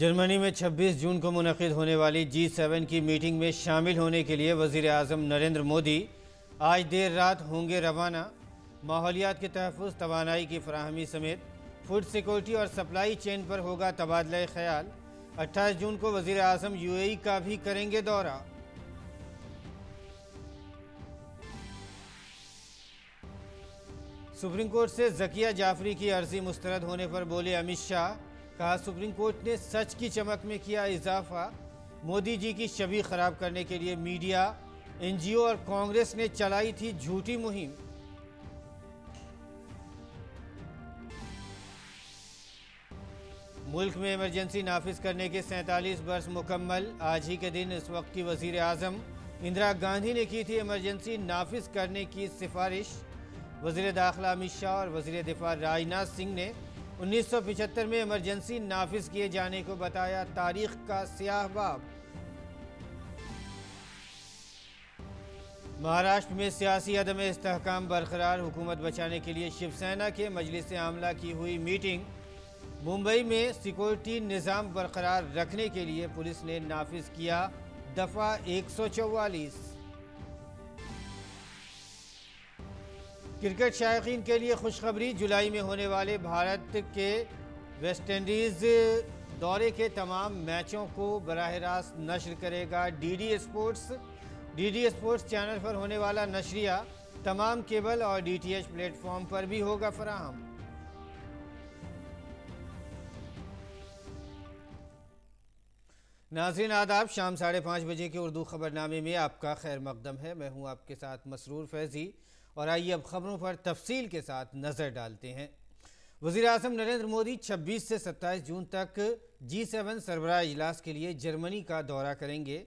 Germany में 26 जून को मुनद होने वाली जी सेवन की मीटिंग में शामिल होने के लिए वजीर अजम नरेंद्र मोदी आज देर रात होंगे रवाना माहौलियात के तहफ़ तोानाई की फ्राहमी समेत फूड सिक्योरिटी और सप्लाई चेन पर होगा तबादला ख्याल 28 जून को वजी अजम यू का भी करेंगे दौरा सुप्रीम कोर्ट से जकिया जाफरी की अर्जी मुस्तरद होने पर बोले अमित शाह कहा सुप्रीम कोर्ट ने सच की चमक में किया इजाफा मोदी जी की छवि खराब करने के लिए मीडिया एनजीओ और कांग्रेस ने चलाई थी झूठी मुहिम मुल्क में इमरजेंसी नाफिज करने के 47 वर्ष मुकम्मल आज ही के दिन इस वक्त की वजीर आजम इंदिरा गांधी ने की थी इमरजेंसी नाफिज करने की सिफारिश वजीर दाखिला अमित शाह और वजीर दिफा राजनाथ सिंह ने उन्नीस सौ में इमरजेंसी नाफिज किए जाने को बताया तारीख का सियाह बाब महाराष्ट्र में सियासी अदम इसकाम बरकरार हुकूमत बचाने के लिए शिवसेना के मजलिस आमला की हुई मीटिंग मुंबई में सिक्योरिटी निज़ाम बरकरार रखने के लिए पुलिस ने नाफिज किया दफ़ा एक सौ चौवालीस क्रिकेट शायक के लिए खुशखबरी जुलाई में होने वाले भारत के वेस्ट इंडीज़ दौरे के तमाम मैचों को बरह रास्त नशर करेगा DD Sports DD Sports channel पर होने वाला नशरिया तमाम केबल और डीटीएच प्लेटफॉर्म पर भी होगा फराहम नाजरीन आदाब शाम साढ़े पाँच बजे के उर्दू खबरनामे में आपका खैर मकदम है मैं हूं आपके साथ मसरूर फैज़ी और आइए अब खबरों पर तफसील के साथ नज़र डालते हैं वजी अजम नरेंद्र मोदी 26 से 27 जून तक जी सेवन सरबराह इजलास के लिए जर्मनी का दौरा करेंगे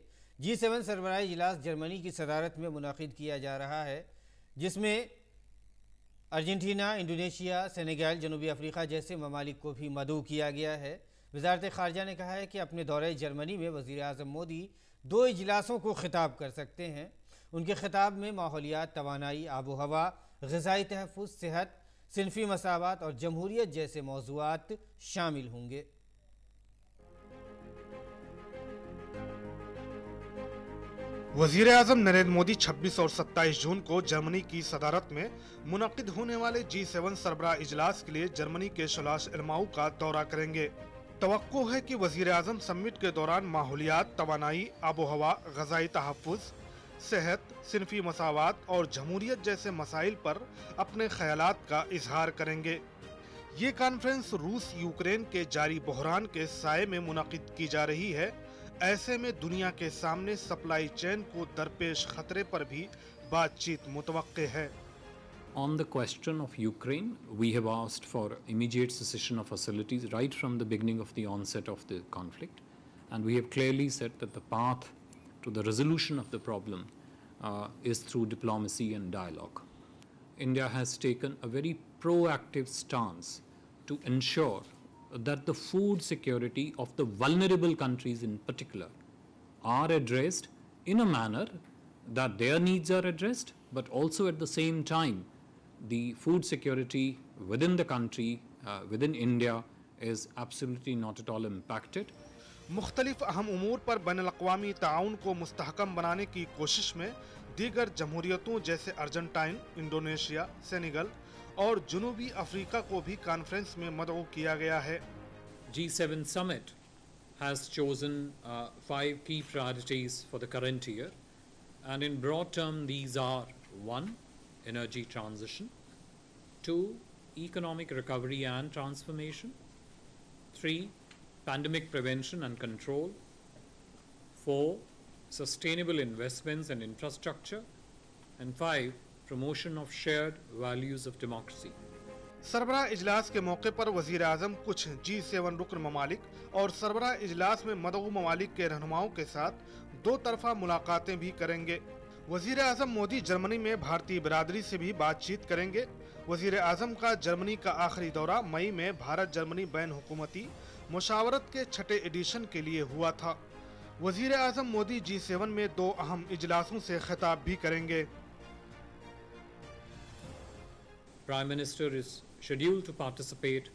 जी सेवन सरबराह इजलास जर्मनी की सदारत में मुनद किया जा रहा है जिसमें अर्जेंटीना इंडोनेशिया सेनेगल जनूबी अफ्रीका जैसे ममालिक को भी मदु किया गया है वजारत खारजा ने कहा है कि अपने दौरे जर्मनी में वज़ी अजम मोदी दो इजलासों को खिताब कर सकते हैं उनके खिताब में माहौलियात तोानाई आबो हवा गजाई तहफ़ सेहत सिनफी मसावत और जमहूरीत जैसे मौजूद शामिल होंगे वजीर अजम नरेंद्र मोदी 26 और 27 जून को जर्मनी की सदारत में मुनद होने वाले जी सेवन सरबरा इजलास के लिए जर्मनी के शलाश अलमाऊ का दौरा करेंगे तो है कि वजीर अजम समिट के दौरान माहौलियात तोानाई आबो हवा गजाई तहफ़ सेहत सिनफी मसावत और जमहूरियत जैसे मसाइल पर अपने ख्याल का इजहार करेंगे ये कॉन्फ्रेंस रूस यूक्रेन के जारी बहरान के साय में मुनद की जा रही है ऐसे में दुनिया के सामने सप्लाई चेन को दरपेश खतरे पर भी बातचीत मुतव है On the question of Ukraine, we have asked for immediate cessation of hostilities right from the beginning of the onset of the conflict. And we have clearly said that the path to the resolution of the problem uh, is through diplomacy and dialogue. India has taken a very proactive stance to ensure that the food security of the vulnerable countries in particular are addressed in a manner that their needs are addressed, but also at the same time, the food security within the country, uh, within India, is absolutely not at all impacted. मुख्तलिफ अहम उमूर पर ban अवी ताउन को मस्तकम बनाने की कोशिश में दीगर जमहूरियतों जैसे अर्जेंटाइन इंडोनेशिया सैनिगल और जनूबी अफ्रीका को भी कॉन्फ्रेंस में मदऊ किया गया है G seven summit has chosen five की priorities for the current year and in broad term these are one energy transition two economic recovery and transformation three pandemic prevention and control. 4. Sustainable investments and infrastructure. And 5. Promotion of shared values of democracy. सरबरा इजलास के मौके पर वजीर आजम कुछ जी seven रुकन ममालिक और सरबरा इजलास में मदऊ ममालिक के रहनुमाओं के साथ दो तरफा मुलाकातें भी करेंगे वजीर आजम मोदी जर्मनी में भारतीय बरदरी से भी बातचीत करेंगे वजीर आजम का जर्मनी का आखिरी दौरा मई में भारत जर्मनी बैन हुकूमती मुशावरत के छठे एडिशन के लिए हुआ था वजीर अजम मोदी जी सेवन में दो अहम इजलासों से खिताब भी करेंगे prime minister is scheduled to participate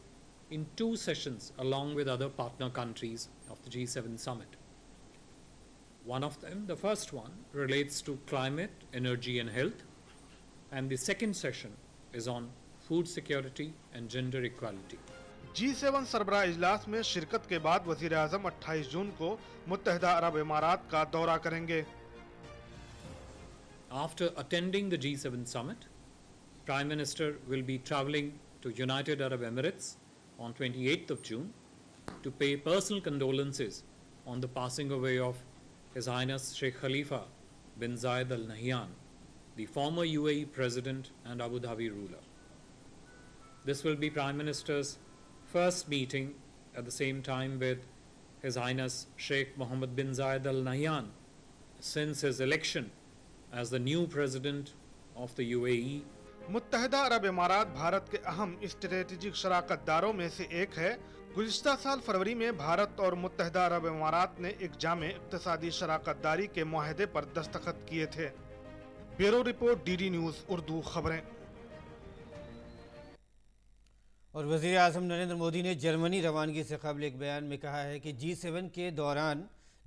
in two session along with other partner countries of G seven summit one of the first one relates to climate energy and health and the second session is on food security and gender equality G seven सरबरा इजलास में शिरकत के बाद वजीर अजम अट्ठाईस जून को मुतहदा अरब इमारात का दौरा करेंगे After attending the G7 summit, Prime Minister will be travelling to United Arab Emirates on 28th of June to pay personal condolences on the passing away of His Highness Sheikh Khalifa bin Zayed Al Nahyan, the former UAE president and Abu Dhabi ruler. This will be Prime Minister's first meeting at the same time with His Highness Sheikh Mohammed bin Zayed Al Nahyan since his election as the new president of the UAE. मुतहदा अरब इमारात भारत के अहम strategic शराकत दारों में से एक है गुजशत साल फरवरी में भारत और मुतहदा अरब इमारात ने एक जाम इकतदी शराकत दारी के माहदे पर दस्तखत किए थे bureau report D D news Urdu खबरें और वज़ी अजम नरेंद्र मोदी ने जर्मनी रवानगी से कबल एक बयान में कहा है कि जी सेवन के दौरान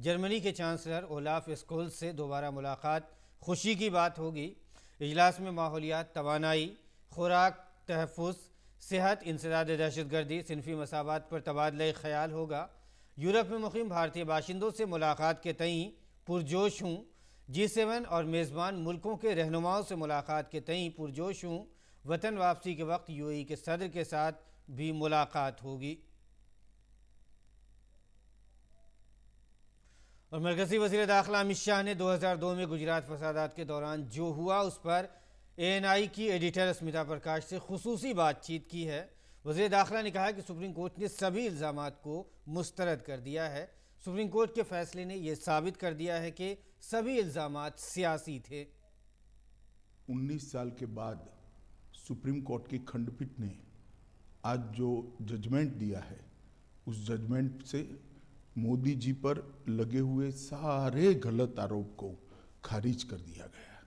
जर्मनी के चांसलर ओलाफ स्कोल से दोबारा मुलाकात खुशी की बात होगी इजलास में माहौलियात तोानाई खुराक तहफ़ सेहत इंसदाद दहशत गर्दी सिनफी मसावत पर तबादला ख्याल होगा यूरोप में मुकम भारतीय बाशिंदों से मुलाकात के तई पुरजोश हूँ जी सेवन और मेज़बान मुल्कों के रहनुमाओं से मुलाकात के तई पुरजोश हूँ वतन वापसी के वक्त यूएई के सदर के साथ भी मुलाकात होगी और मरकजी वजी दाखिला अमित शाह ने 2002 में गुजरात फसादात के दौरान जो हुआ उस पर ए एन आई की एडिटर अस्मिता प्रकाश से खसूसी बातचीत की है वजी दाखिला ने कहा कि सुप्रीम कोर्ट ने सभी इल्ज़ाम को मुस्तरद कर दिया है सुप्रीम कोर्ट के फैसले ने यह साबित कर दिया है कि सभी इल्ज़ाम सियासी थे उन्नीस साल के बाद सुप्रीम कोर्ट की खंडपीठ ने आज जो जजमेंट दिया है उस जजमेंट से मोदी जी पर लगे हुए सारे गलत आरोप को खारिज कर दिया गया है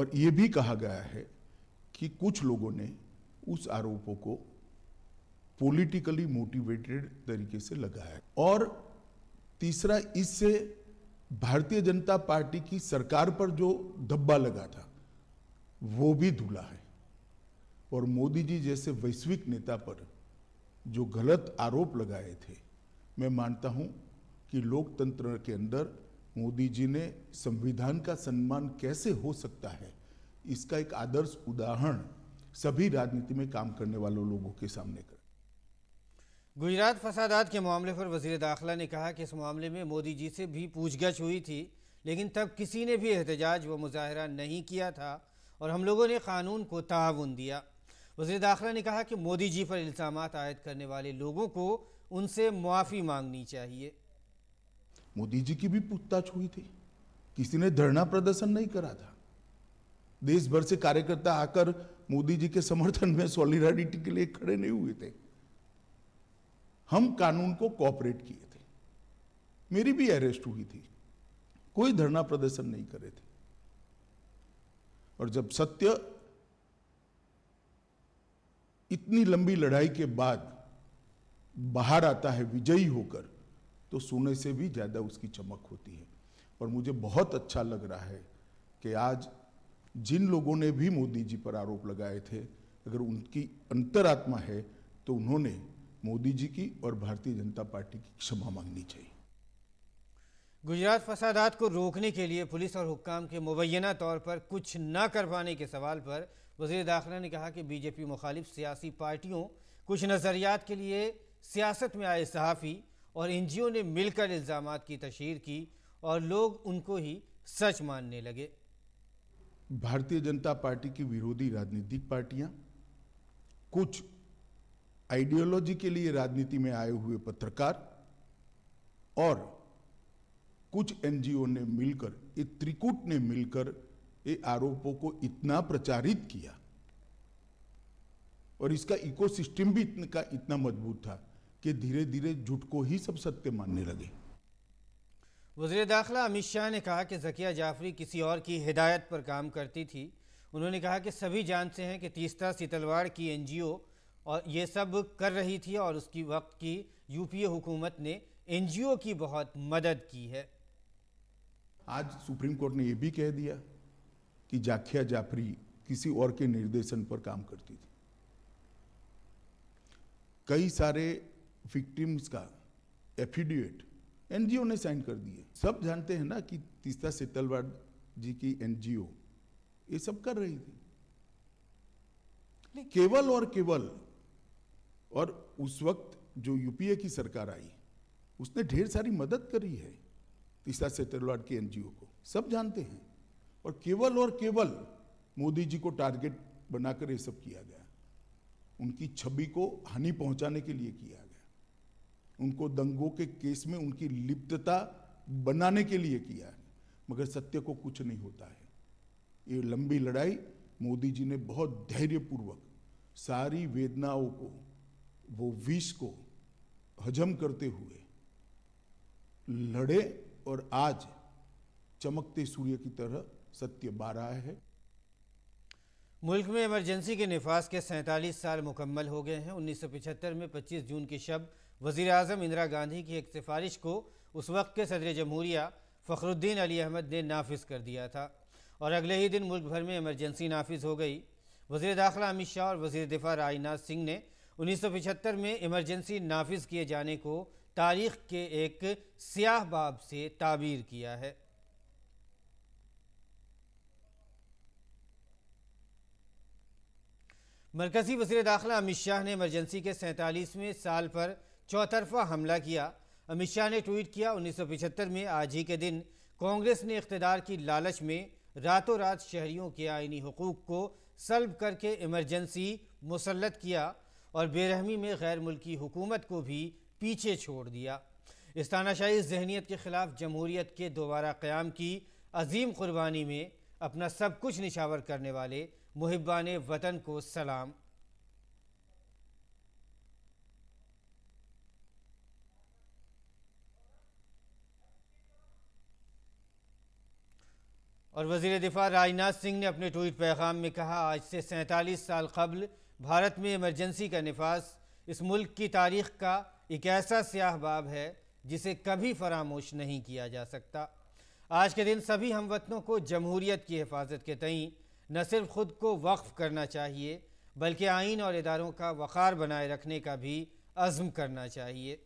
और ये भी कहा गया है कि कुछ लोगों ने उस आरोपों को पॉलिटिकली मोटिवेटेड तरीके से लगाया और तीसरा इससे भारतीय जनता पार्टी की सरकार पर जो धब्बा लगा था वो भी धुला है और मोदी जी जैसे वैश्विक नेता पर जो गलत आरोप लगाए थे मैं मानता हूं कि लोकतंत्र के अंदर मोदी जी ने संविधान का सम्मान कैसे हो सकता है इसका एक आदर्श उदाहरण सभी राजनीति में काम करने वालों लोगों के सामने कर गुजरात फसादात के मामले पर वजीर दाखिला ने कहा कि इस मामले में मोदी जी से भी पूछगछ हुई थी लेकिन तब किसी ने भी एहतजाज व मुजाहरा नहीं किया था और हम लोगों ने कानून को ताउन दिया वजी दाखिला ने कहा कि मोदी जी पर इल्ज़ाम आयद करने वाले लोगों को उनसे मुआफ़ी मांगनी चाहिए मोदी जी की भी पूछताछ हुई थी किसी ने धरना प्रदर्शन नहीं करा था देश भर से कार्यकर्ता आकर मोदी जी के समर्थन में सॉलिडारिटी के लिए खड़े नहीं हुए थे हम कानून को कॉपरेट किए थे मेरी भी अरेस्ट हुई थी कोई धरना प्रदर्शन नहीं करे थे और जब सत्य इतनी लंबी लड़ाई के बाद बाहर आता है विजयी होकर तो सोने से भी ज़्यादा उसकी चमक होती है और मुझे बहुत अच्छा लग रहा है कि आज जिन लोगों ने भी मोदी जी पर आरोप लगाए थे अगर उनकी अंतरात्मा है तो उन्होंने मोदी जी की और भारतीय जनता पार्टी की क्षमा मांगनी चाहिए गुजरात फसादात को रोकने के लिए पुलिस और हुक्काम के मुबैना तौर पर कुछ न कर पाने के सवाल पर वजीर दाखिला ने कहा कि बीजेपी मुखालिफ सियासी पार्टियों कुछ नज़रियात के लिए सियासत में आए सहाफ़ी और एन जी ओ ने मिलकर इल्ज़ाम की तशहर की और लोग उनको ही सच मानने लगे भारतीय जनता पार्टी की विरोधी राजनीतिक पार्टियां कुछ आइडियोलॉजी के लिए राजनीति में आए हुए पत्रकार और कुछ एनजीओ ने मिलकर ये त्रिकूट ने मिलकर ये आरोपों को इतना प्रचारित किया और इसका इकोसिस्टम भी इतन का इतना मजबूत था कि धीरे धीरे झूठ को ही सब सत्य मानने लगे वजीर दाखिला अमित शाह ने कहा कि जकिया जाफरी किसी और की हिदायत पर काम करती थी उन्होंने कहा कि सभी जानते हैं कि तीस्ता सितलवाड़ की एनजीओ और ये सब कर रही थी और उसकी वक्त की यूपीए हुकूमत ने एनजीओ की बहुत मदद की है आज सुप्रीम कोर्ट ने यह भी कह दिया कि जाखिया जाफरी किसी और के निर्देशन पर काम करती थी कई सारे विक्टिम्स का एफिडिएट एनजीओ ने साइन कर दिए सब जानते हैं ना कि तीस्ता सेतलवाड़ जी की एनजीओ ये सब कर रही थी केवल और केवल और उस वक्त जो यूपीए की सरकार आई उसने ढेर सारी मदद करी है तीसरा सेतलवाड की एनजीओ को सब जानते हैं और केवल और केवल मोदी जी को टारगेट बनाकर ये सब किया गया उनकी छवि को हानि पहुंचाने के लिए किया गया उनको दंगों के केस में उनकी लिप्तता बनाने के लिए किया मगर सत्य को कुछ नहीं होता है ये लंबी लड़ाई मोदी जी ने बहुत धैर्यपूर्वक सारी वेदनाओं को वो विष को हजम करते हुए लड़े और आज चमकते सूर्य की तरह सत्य बारह है मुल्क में इमरजेंसी के नफाज के सैंतालीस साल मुकम्मल हो गए हैं उन्नीस सौ पिछहत्तर में पच्चीस जून की शब वजी अजम इंदिरा गांधी की एक सिफारिश को उस वक्त के सदर जमहूरिया फ़खरुद्दीन अली अहमद ने नाफिज कर दिया था और अगले ही दिन मुल्क भर में इमरजेंसी नाफिज हो गई वजी दाखिला अमित शाह और वजी दिफा राजनाथ सिंह ने उन्नीस सौ पिछहत्तर में इमरजेंसी नाफिज किए जाने को तारीख के एक स्याह बाब से ताबीर किया है मरकजी वजी दाखिला अमित शाह ने इमरजेंसी के सैंतालीसवें साल पर चौतरफा हमला किया अमित शाह ने ट्वीट किया उन्नीस सौ पिछहत्तर में आज ही के दिन कांग्रेस ने इकतदार की लालच में रातों रात शहरीों के आइनी हकूक़ को सल्ब करके इमरजेंसी मुसलत किया और बेरहमी में गैर मुल्की हुकूमत को भी पीछे छोड़ दिया इस तानाशाही जहनीत के ख़िलाफ़ जमहूरीत के दोबारा क़्याम की अजीम कुर्बानी में अपना सब कुछ निशावर करने वाले मुहिबान वतन को सलाम और वजीर दिफा राजनाथ सिंह ने अपने ट्वीट पैगाम में कहा आज से सैंतालीस साल कबल भारत में इमरजेंसी का नफाज इस मुल्क की तारीख का एक ऐसा स्याह बाब है जिसे कभी फरामोश नहीं किया जा सकता आज के दिन सभी हम वतनों को जमहूरीत की हिफाजत के तई न सिर्फ ख़ुद को वक्फ करना चाहिए बल्कि आइन और इदारों का वक़ार बनाए रखने का भी अज़म करना चाहिए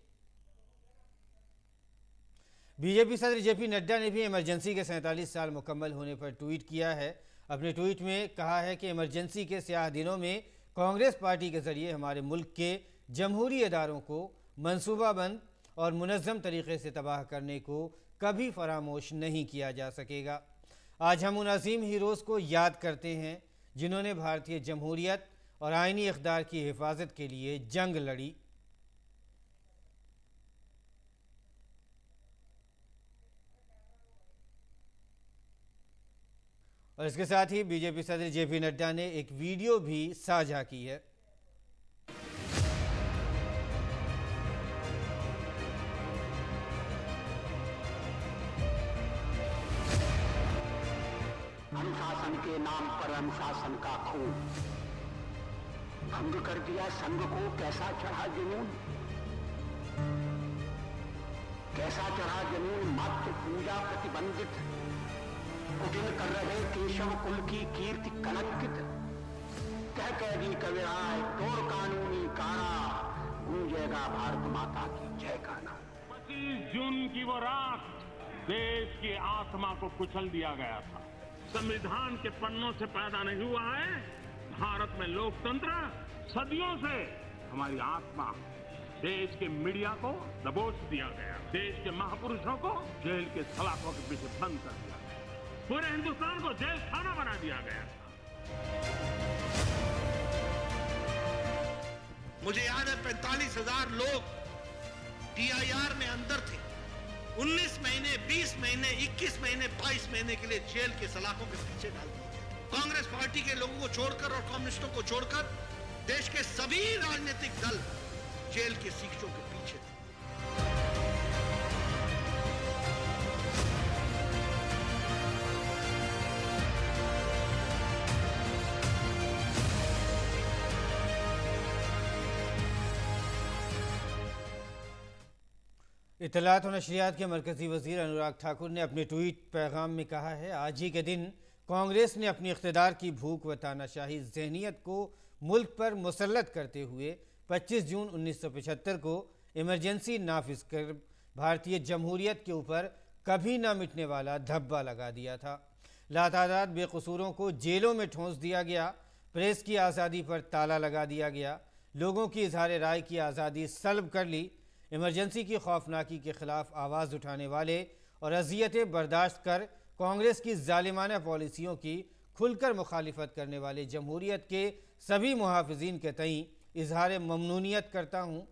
बीजेपी सदर जे पी नड्डा ने भी इमरजेंसी के सैंतालीस साल मुकम्मल होने पर ट्वीट किया है अपने ट्वीट में कहा है कि इमरजेंसी के स्याह दिनों में कांग्रेस पार्टी के जरिए हमारे मुल्क के जमहूरी इदारों को मनसूबाबंद और मनज़म तरीके से तबाह करने को कभी फरामोश नहीं किया जा सकेगा आज हम उन अजीम हीरोज़ को याद करते हैं जिन्होंने भारतीय जमहूरियत और आइनी इकदार की हिफाजत के लिए जंग लड़ी और इसके साथ ही बीजेपी सदर जेपी नड्डा ने एक वीडियो भी साझा की है शासन के नाम पर अनुशासन का खून भंग कर दिया संघ को कैसा चढ़ा जुनून कैसा चढ़ा जुनून मात्र पूजा प्रतिबंधित कुटिल कर रहे केशव कुल की कीर्ति कलंकित कह कह दी कविराय तोर कानूनी कारा गूंजेगा भारत माता की जय गाना पच्चीस जून की वो रात देश की आत्मा को कुचल दिया गया था संविधान के पन्नों से पैदा नहीं हुआ है भारत में लोकतंत्र सदियों से हमारी आत्मा देश के मीडिया को दबोच दिया गया देश के महापुरुषों को जेल के सलाखों के पीछे बंद कर दिया गया पूरे हिंदुस्तान को जेल खाना बना दिया गया था मुझे याद है पैंतालीस हजार लोग टीआईआर में अंदर थे 19 महीने 20 महीने 21 महीने 22 महीने के लिए जेल के सलाखों के पीछे डाल दिए कांग्रेस पार्टी के लोगों को छोड़कर और कम्युनिस्टों को छोड़कर देश के सभी राजनीतिक दल जेल के शिक्षों के पीछे थे इतलात और नशरियात के मरकजी वजीर अनुराग ठाकुर ने अपने ट्वीट पैगाम में कहा है आज ही के दिन कांग्रेस ने अपनी इकतदार की भूख व तानाशाही जहनीत को मुल्क पर मुसलत करते हुए 25 जून उन्नीस सौ पचहत्तर को इमरजेंसी नाफिज कर भारतीय जमहूरियत के ऊपर कभी ना मिटने वाला धब्बा लगा दिया था लातादाद बेकसूरों को जेलों में ठोंस दिया गया प्रेस की आज़ादी पर ताला लगा दिया गया लोगों की इजहार राय की आज़ादी सलब कर ली इमरजेंसी की खौफनाकी के खिलाफ आवाज़ उठाने वाले और अजियतें बर्दाश्त कर कांग्रेस की ालिमाना पॉलिसियों की खुलकर मुखालफत करने वाले जमहूरीत के सभी मुहाफिन के तई इजहार ममनूनीत करता हूँ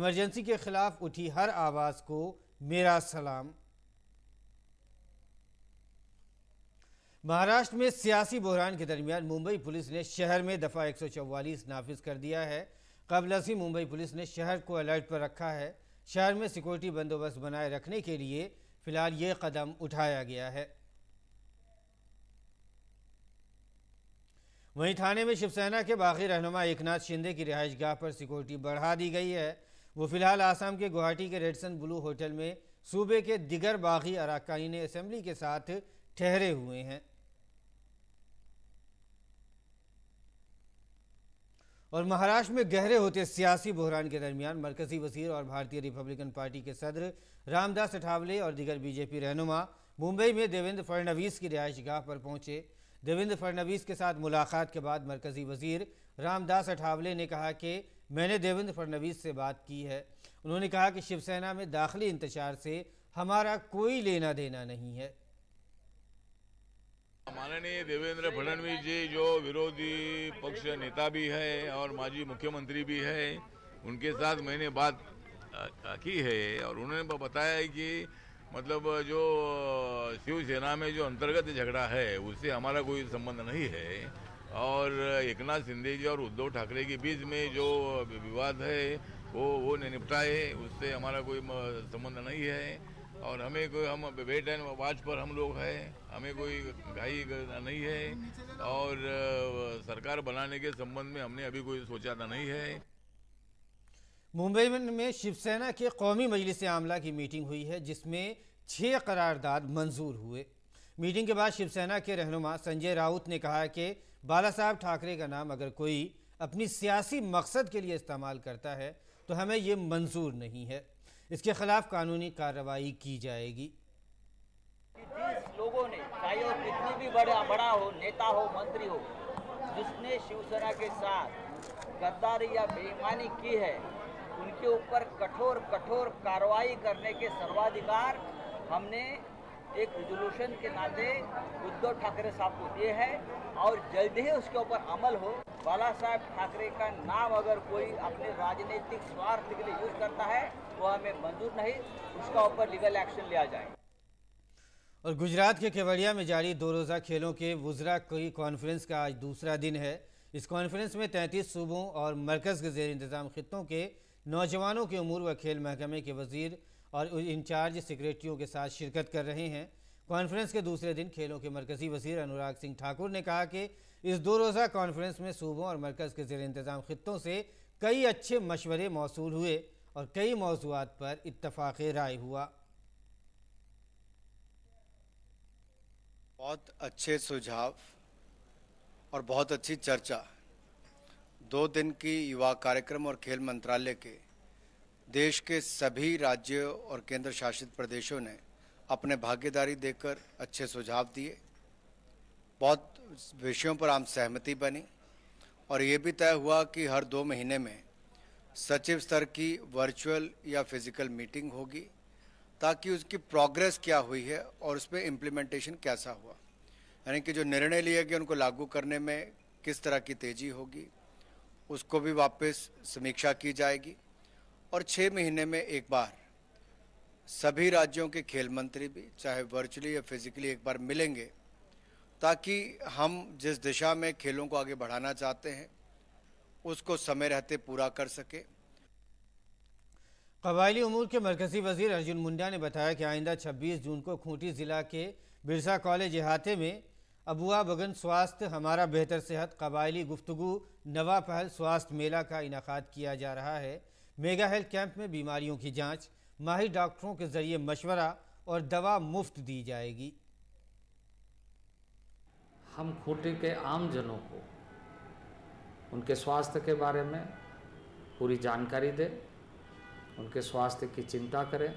इमरजेंसी के खिलाफ उठी हर आवाज़ को मेरा सलाम महाराष्ट्र में सियासी बहरान के दरमियान मुंबई पुलिस ने शहर में दफ़ा एक सौ चौवालीस नाफिज कर दिया है कबल मुंबई पुलिस ने शहर को अलर्ट पर रखा है शहर में सिक्योरिटी बंदोबस्त बनाए रखने के लिए फिलहाल ये कदम उठाया गया है वहीं थाने में शिवसेना के बागी रहनुमा एकनाथ शिंदे की रिहाइश गाह पर सिक्योरिटी बढ़ा दी गई है वो फिलहाल आसाम के गुवाहाटी के रेडसन ब्लू होटल में सूबे के दिगर बागी अरकानी असम्बली के साथ ठहरे हुए हैं और महाराष्ट्र में गहरे होते सियासी बहरान के दरमियान मरकजी वजीर और भारतीय रिपब्लिकन पार्टी के सदर रामदास अठावले और दीगर बीजेपी रहनुमा मुंबई में देवेंद्र फडणवीस की रिहायश गाह पर पहुंचे देवेंद्र फडणवीस के साथ मुलाकात के बाद मरकजी वजीर रामदास अठावले ने कहा कि मैंने देवेंद्र फडणवीस से बात की है उन्होंने कहा कि शिवसेना में दाखिली इंतजार से हमारा कोई लेना देना नहीं है माननीय देवेंद्र फडणवीस जी जो विरोधी पक्ष नेता भी है और माजी मुख्यमंत्री भी है उनके साथ मैंने बात की है और उन्होंने बताया है कि मतलब जो शिवसेना में जो अंतर्गत झगड़ा है उससे हमारा कोई संबंध नहीं है और एकनाथ शिंदे जी और उद्धव ठाकरे के बीच में जो विवाद है वो वो निपटाए उससे हमारा कोई संबंध नहीं है और हमें कोई हम वेट एंड वाच पर हम लोग हैं हमें कोई घाई नहीं है और सरकार बनाने के संबंध में हमने अभी कोई सोचा था तो नहीं है मुंबई में शिवसेना के कौमी मजलिस आमला की मीटिंग हुई है जिसमें छः करारदाद मंजूर हुए मीटिंग के बाद शिवसेना के रहनुमा संजय राउत ने कहा कि बाला साहब ठाकरे का नाम अगर कोई अपनी सियासी मकसद के लिए इस्तेमाल करता है तो हमें ये मंजूर नहीं है इसके खिलाफ कानूनी कार्रवाई की जाएगी लोगों ने चाहे वो कितनी भी बड़ा बड़ा हो नेता हो मंत्री हो जिसने शिवसेना के साथ गद्दारी या बेईमानी की है उनके ऊपर कठोर कठोर कार्रवाई करने के सर्वाधिकार हमने एक रेजोल्यूशन के नाते उद्धव ठाकरे साहब को दिए है और जल्द ही उसके ऊपर अमल हो बाला साहब ठाकरे का नाम अगर कोई अपने राजनीतिक स्वार्थ के लिए यूज करता है वो हमें मंजूर नहीं उसका ऊपर लीगल एक्शन लिया जाए और गुजरात के केवड़िया में जारी दो रोज़ा खेलों के वजरा की कॉन्फ्रेंस का आज दूसरा दिन है इस कॉन्फ्रेंस में 33 सूबों और मरकज़ के जेर इंतज़ाम ख़त्ों के नौजवानों के उमूर व खेल महकमे के वजीर और इंचार्ज सेक्रेटरीों के साथ शिरकत कर रहे हैं कॉन्फ्रेंस के दूसरे दिन खेलों के मरकजी वजीर अनुराग सिंह ठाकुर ने कहा कि इस दो रोज़ा कॉन्फ्रेंस में सूबों और मरकज़ के जेर इंतज़ाम ख़त्ों से कई अच्छे मशवरे मौसू हुए और कई मौजूद पर इतफ़ाक़ राय हुआ बहुत अच्छे सुझाव और बहुत अच्छी चर्चा दो दिन की युवा कार्यक्रम और खेल मंत्रालय के देश के सभी राज्यों और केंद्र शासित प्रदेशों ने अपने भागीदारी देकर अच्छे सुझाव दिए बहुत विषयों पर आम सहमति बनी और ये भी तय हुआ कि हर दो महीने में सचिव स्तर की वर्चुअल या फिजिकल मीटिंग होगी ताकि उसकी प्रोग्रेस क्या हुई है और उसमें इम्प्लीमेंटेशन कैसा हुआ यानी कि जो निर्णय लिए गए उनको लागू करने में किस तरह की तेज़ी होगी उसको भी वापस समीक्षा की जाएगी और छः महीने में एक बार सभी राज्यों के खेल मंत्री भी चाहे वर्चुअली या फिजिकली एक बार मिलेंगे ताकि हम जिस दिशा में खेलों को आगे बढ़ाना चाहते हैं उसको समय रहते पूरा कर सके कबायली अमूर के मरकजी वजीर अर्जुन मुंडा ने बताया कि आइंदा 26 जून को खूंटी ज़िला के बिरसा कॉलेज अहाते में अबुआ बगन स्वास्थ्य हमारा बेहतर सेहत कबायली गुफ्तु नवा पहल स्वास्थ्य मेला का इनका किया जा रहा है मेगा हेल्थ कैंप में बीमारियों की जाँच माहिर डॉक्टरों के जरिए मशवरा और दवा मुफ्त दी जाएगी हम खूंटी के आमजनों को उनके स्वास्थ्य के बारे में पूरी जानकारी दें उनके स्वास्थ्य की चिंता करें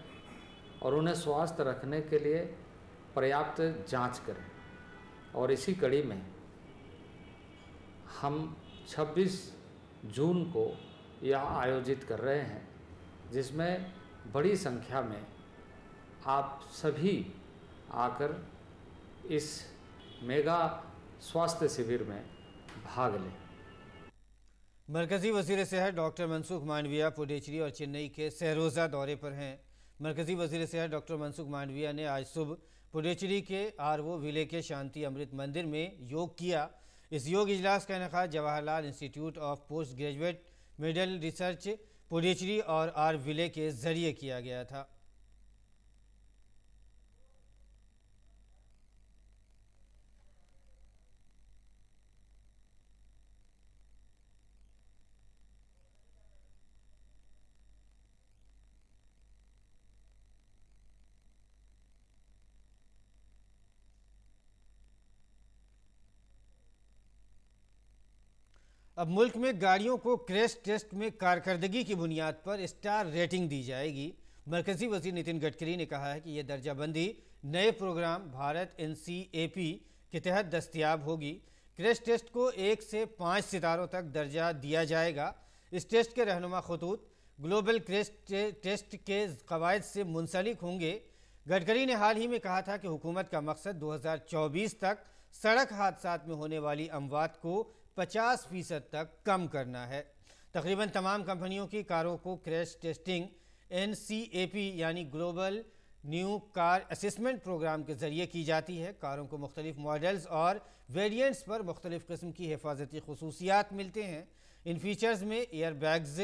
और उन्हें स्वास्थ्य रखने के लिए पर्याप्त जांच करें और इसी कड़ी में हम 26 जून को यह आयोजित कर रहे हैं जिसमें बड़ी संख्या में आप सभी आकर इस मेगा स्वास्थ्य शिविर में भाग लें मरकजी वजीर सेहत डॉक्टर मनसुख मांडविया पुडेचरी और चेन्नई के सहरोज़ा दौरे पर हैं मरकजी वजीर सेहत डॉक्टर मनसुख मांडविया ने आज सुबह पुडेचरी के आरवो विले के शांति अमृत मंदिर में योग किया इस योग इजलास का इनका Jawaharlal institute of postgraduate medical research Puducherry और आर विले के जरिए किया गया था अब मुल्क में गाड़ियों को क्रेश टेस्ट में कारकर्दगी की बुनियाद पर स्टार रेटिंग दी जाएगी मरकजी वजीर नितिन गडकरी ने कहा है कि यह दर्जाबंदी नए प्रोग्राम भारत एन के तहत दस्तियाब होगी क्रैश टेस्ट को एक से पाँच सितारों तक दर्जा दिया जाएगा इस टेस्ट के रहनुमा खतूत ग्लोबल क्रैश टेस्ट के कवायद से मुंसलिक होंगे गडकरी ने हाल ही में कहा था कि हुकूमत का मकसद 2024 तक सड़क हादसा में होने वाली अमवात को 50 फीसद तक कम करना है तकरीबन तमाम कंपनियों की कारों को क्रैश टेस्टिंग एन यानी global new car assessment programme के ज़रिए की जाती है कारों को मुख्तलिफ मॉडल्स और वेरिएंट्स पर मुख्तलिफ़ किस्म की हिफाजती खसूसियात मिलते हैं इन फीचर्स में airbags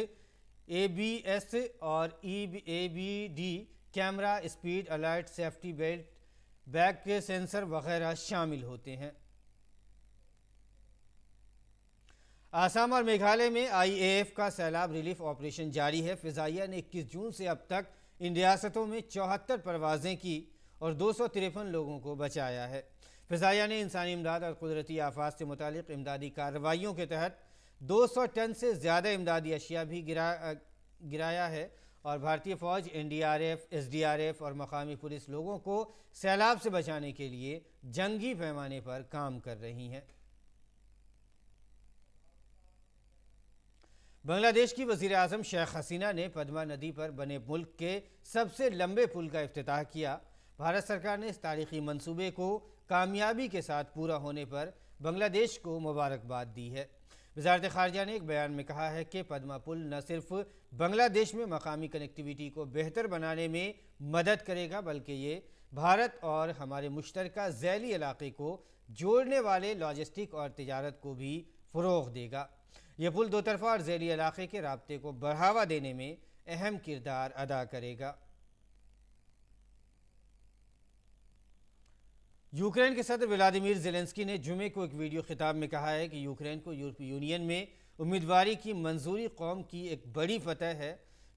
A B S और E A B D camera speed alert safety belt back के सेंसर वगैरह शामिल होते हैं आसाम और मेघालय में आई का सैलाब रिलीफ ऑपरेशन जारी है फिजाइया ने 21 जून से अब तक इन रियासतों में चौहत्तर परवाजें की और दो लोगों को बचाया है फिजाइया ने इंसानी इमदाद और कुदरती आफात से मुतल इमदादी कार्रवाइयों के तहत 200 टन से ज़्यादा इमदादी अशिया भी गिरा गिराया है और भारतीय फौज एनडीआरएफ एसडीआरएफ और मकामी पुलिस लोगों को सैलाब से बचाने के लिए जंगी पैमाने पर काम कर रही हैं बांग्लादेश की वजीर अजम शेख हसीना ने पदमा नदी पर बने मुल्क के सबसे लंबे पुल का अफ्ताह किया भारत सरकार ने इस तारीखी मनसूबे को कामयाबी के साथ पूरा होने पर बांग्लादेश को मुबारकबाद दी है वजारत खारजा ने एक बयान में कहा है कि पदमा पुल न सिर्फ बांग्लादेश में मकामी कनेक्टिविटी को बेहतर बनाने में मदद करेगा बल्कि ये भारत और हमारे मुश्तर जैली इलाके को जोड़ने वाले लॉजिस्टिक और तजारत को भी फ़रोग देगा यह पुल दो तरफा और जैली इलाके के रबते को बढ़ावा देने में अहम किरदार अदा करेगा यूक्रेन के सदर व्लादिमिर जेलेंस्की ने जुमे को एक वीडियो खिताब में कहा है कि यूक्रेन को यूरोपीय यूनियन में उम्मीदवारी की मंजूरी कौम की एक बड़ी फतह है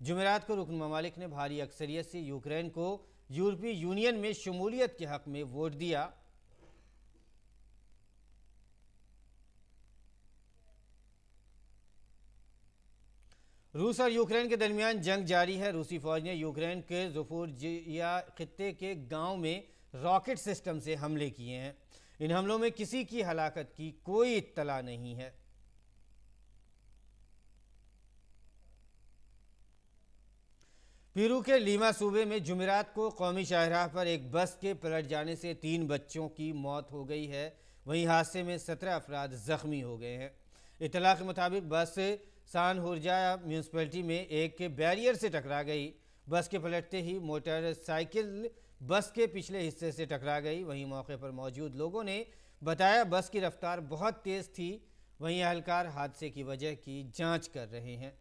जुमेरात को रुकन ममालिक ने भारी अक्सरियत से यूक्रेन को यूरोपीय यूनियन में शमूलियत के हक में वोट दिया रूस और यूक्रेन के दरमियान जंग जारी है रूसी फौज ने यूक्रेन के जुफूरजिया खत्े के गांव में रॉकेट सिस्टम से हमले किए हैं इन हमलों में किसी की हलाकत की कोई इत्तला नहीं है पीरू के लीमा सूबे में जुमेरात को कौमी शाहराह पर एक बस के पलट जाने से तीन बच्चों की मौत हो गई है वहीं हादसे में सत्रह अफराद जख्मी हो गए हैं इतला के मुताबिक बस सान हुरजा म्यूनसिपलिटी में एक बैरियर से टकरा गई बस के पलटते ही मोटरसाइकिल बस के पिछले हिस्से से टकरा गई वहीं मौके पर मौजूद लोगों ने बताया बस की रफ्तार बहुत तेज़ थी वहीं अहलकार हादसे की वजह की जांच कर रहे हैं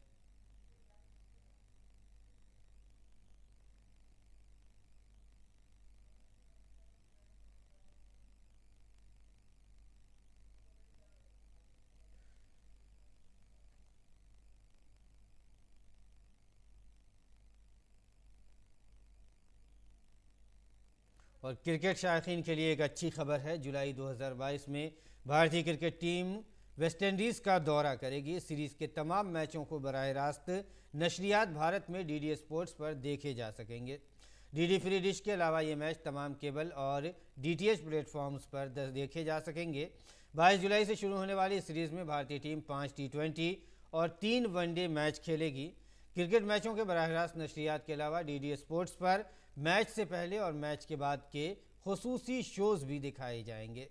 और क्रिकेट शायक के लिए एक अच्छी खबर है जुलाई 2022 में भारतीय क्रिकेट टीम वेस्टइंडीज़ का दौरा करेगी सीरीज़ के तमाम मैचों को बरह रास्त नशरियात भारत में डी डी स्पोर्ट्स पर देखे जा सकेंगे डी डी फ्री डिश के अलावा ये मैच तमाम केबल और डी टी एच प्लेटफॉर्म्स पर देखे जा सकेंगे बाईस जुलाई से शुरू होने वाली सीरीज़ में भारतीय टीम पाँच टी ट्वेंटी और तीन वनडे मैच खेलेगी क्रिकेट मैचों के बरह रास्त नशरियात के अलावा डी डी स्पोर्ट्स पर मैच से पहले और मैच के बाद के खसूसी शोज़ भी दिखाए जाएंगे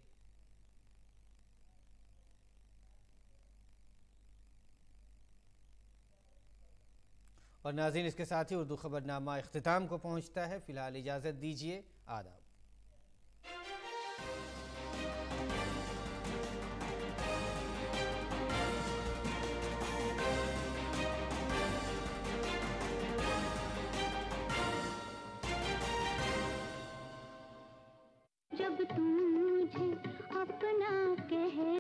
और नाजीन इसके साथ ही उर्दू खबरनामा अख्ताम को पहुँचता है फ़िलहाल इजाज़त दीजिए आदा तू मुझे अपना कहे